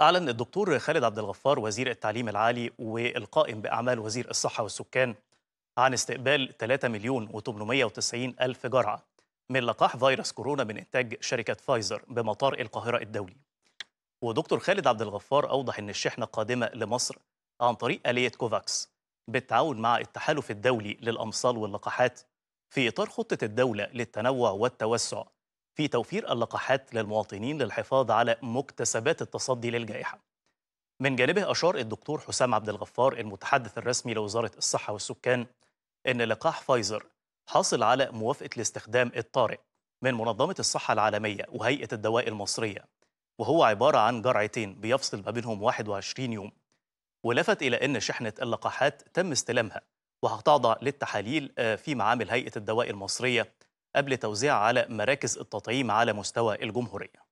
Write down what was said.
أعلن الدكتور خالد عبد الغفار وزير التعليم العالي والقائم بأعمال وزير الصحة والسكان عن استقبال 3 مليون و890 ألف جرعة من لقاح فيروس كورونا من إنتاج شركة فايزر بمطار القاهرة الدولي ودكتور خالد عبد الغفار أوضح أن الشحنة قادمة لمصر عن طريق آلية كوفاكس بالتعاون مع التحالف الدولي للأمصال واللقاحات في إطار خطة الدولة للتنوع والتوسع في توفير اللقاحات للمواطنين للحفاظ على مكتسبات التصدي للجائحة من جانبه أشار الدكتور حسام عبد الغفار المتحدث الرسمي لوزارة الصحة والسكان أن لقاح فايزر حاصل على موافقة الاستخدام الطارئ من منظمة الصحة العالمية وهيئة الدواء المصرية وهو عبارة عن جرعتين بيفصل ما بينهم 21 يوم ولفت إلى أن شحنة اللقاحات تم استلامها وهتعضى للتحاليل آه، في معامل هيئة الدواء المصرية قبل توزيع على مراكز التطعيم على مستوى الجمهورية